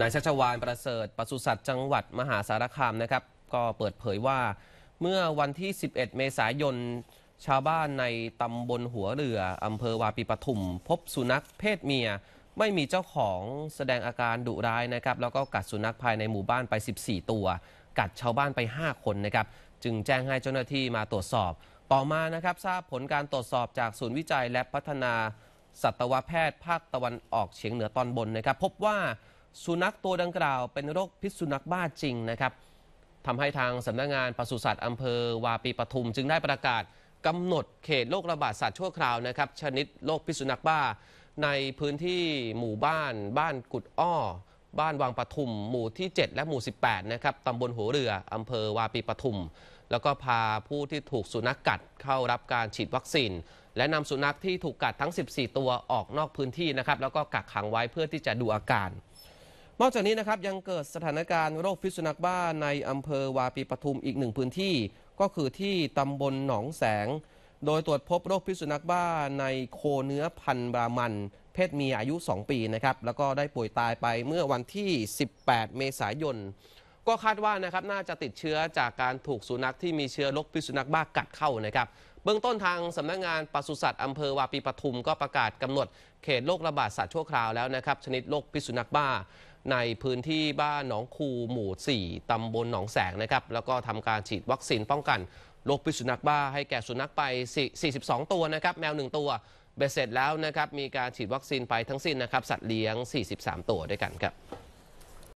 นายชัชวานประเสริฐปศุสัตว์จังหวัดมหาสารคามนะครับก็เปิดเผยว่า เมื่อวันที่ 11 เมษายน ชาวบ้านในตำบลหัวเรืออำเภอวาปีปทุม พบสุนัขเพศเมียไม่มีเจ้าของแสดงอาการดุร้ายนะครับ แล้วก็กัดสุนัขภายในหมู่บ้านไป 14 ตัว กัดชาวบ้านไป 5 คนนะครับ จึงแจ้งให้เจ้าหน้าที่มาตรวจสอบ ต่อมานะครับ ทราบผลการตรวจสอบจากศูนย์วิจัยและพัฒนาสัตวแพทย์ภาคตะวันออกเฉียงเหนือตอนบนนะครับ พบว่าสุนัขตัวดังกล่าวเป็นโรคพิษสุนัขบ้าจริงนะครับทำให้ทางสำนักงงานปศุสัตว์อำเภอวาปีปทุม จึงได้ประกาศกำหนดเขตโรคระบาดสัตว์ชั่วคราวนะครับ ชนิดโรคพิษสุนัขบ้า ในพื้นที่หมู่บ้านบ้านกุดอ้อ บ้านวังปทุม หมู่ที่ 7 และหมู่ 18นะครับตำบลหัวเรืออำเภอวาปีปทุม แล้วก็พาผู้ที่ถูกสุนัขกกัดเข้ารับการฉีดวัคซีนและนำสุนัขที่ถูกกัดทั้ง 14 ตัวออกนอกพื้นที่นะครับ แล้วก็กักขังไว้เพื่อที่จะดูอาการนอกจากนี้นะครับยังเกิดสถานการณ์โรคพิษสุนัขบ้าในอำเภอวาปีปทุมอีกหนึ่งพื้นที่ ก็คือที่ตำบลหนองแสง โดยตรวจพบโรคพิษสุนัขบ้าในโคเนื้อพันธุ์บรามัน เพศเมียอายุ 2 ปีนะครับแล้วก็ได้ป่วยตายไปเมื่อวันที่ 18 เมษายน ก็คาดว่านะครับน่าจะติดเชื้อจากการถูกสุนัขที่มีเชื้อโรคพิษสุนัขบ้ากัดเข้านะครับเบื้องต้นทางสำนักงงานปศุสัตว์อำเภอวาปีปทุม ก็ประกาศกำหนดเขตโรคระบาดสัตว์ชั่วคราวแล้วนะครับชนิดโรคพิษสุนัขบ้าในพื้นที่บ้านหนองคูหมู่4ตำบลหนองแสงนะครับ แล้วก็ทำการฉีดวัคซีนป้องกัน โรคพิษสุนัขบ้าให้แก่สุนัขไป 42 ตัวนะครับ แมว 1 ตัวเบ็ดเสร็จแล้วนะครับ มีการฉีดวัคซีนไปทั้งสิ้นนะครับ สัตว์เลี้ยง 43 ตัวด้วยกันครับ